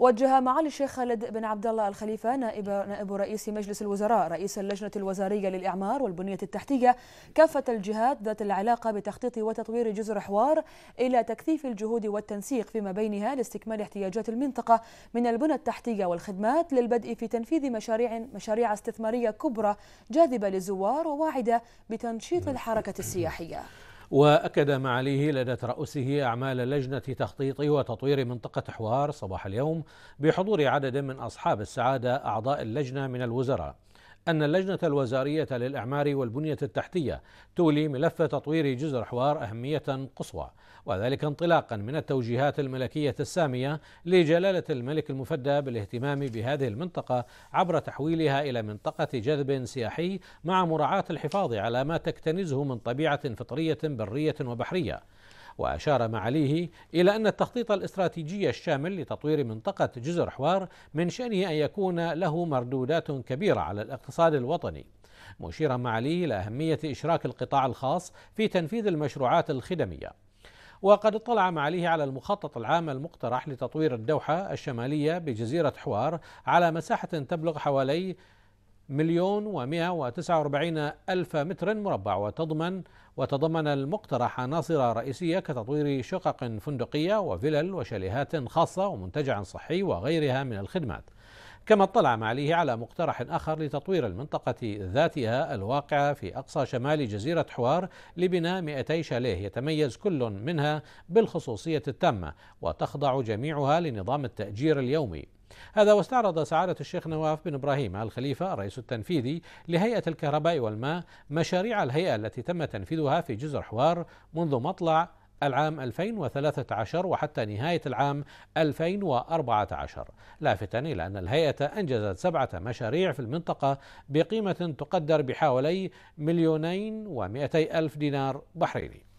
وجه معالي الشيخ خالد بن عبد الله الخليفه نائب نائب رئيس مجلس الوزراء رئيس اللجنه الوزاريه للاعمار والبنيه التحتيه كافه الجهات ذات العلاقه بتخطيط وتطوير جزر حوار الى تكثيف الجهود والتنسيق فيما بينها لاستكمال احتياجات المنطقه من البنى التحتيه والخدمات للبدء في تنفيذ مشاريع مشاريع استثماريه كبرى جاذبه للزوار وواعده بتنشيط نعم. الحركه السياحيه. وأكد معاليه لدى ترأسه أعمال لجنة تخطيط وتطوير منطقة حوار صباح اليوم بحضور عدد من أصحاب السعادة أعضاء اللجنة من الوزراء أن اللجنة الوزارية للإعمار والبنية التحتية تولي ملف تطوير جزر حوار أهمية قصوى وذلك انطلاقا من التوجيهات الملكية السامية لجلالة الملك المفدى بالاهتمام بهذه المنطقة عبر تحويلها إلى منطقة جذب سياحي مع مراعاة الحفاظ على ما تكتنزه من طبيعة فطرية برية وبحرية وأشار معاليه إلى أن التخطيط الاستراتيجي الشامل لتطوير منطقة جزر حوار من شأنه أن يكون له مردودات كبيرة على الاقتصاد الوطني مشيرا معاليه إلى أهمية إشراك القطاع الخاص في تنفيذ المشروعات الخدمية وقد اطلع معاليه على المخطط العام المقترح لتطوير الدوحة الشمالية بجزيرة حوار على مساحة تبلغ حوالي مليون و149 ألف متر مربع وتضمن وتضمن المقترح عناصر رئيسية كتطوير شقق فندقية وفلل وشاليهات خاصة ومنتجع صحي وغيرها من الخدمات كما اطلع معليه على مقترح آخر لتطوير المنطقة ذاتها الواقعة في أقصى شمال جزيرة حوار لبناء 200 شاليه يتميز كل منها بالخصوصية التامة وتخضع جميعها لنظام التأجير اليومي هذا واستعرض سعادة الشيخ نواف بن إبراهيم آل خليفة الرئيس التنفيذي لهيئة الكهرباء والماء مشاريع الهيئة التي تم تنفيذها في جزر حوار منذ مطلع العام 2013 وحتى نهاية العام 2014 لافتا إلى أن الهيئة أنجزت سبعة مشاريع في المنطقة بقيمة تقدر بحوالي مليونين ومئتي ألف دينار بحريني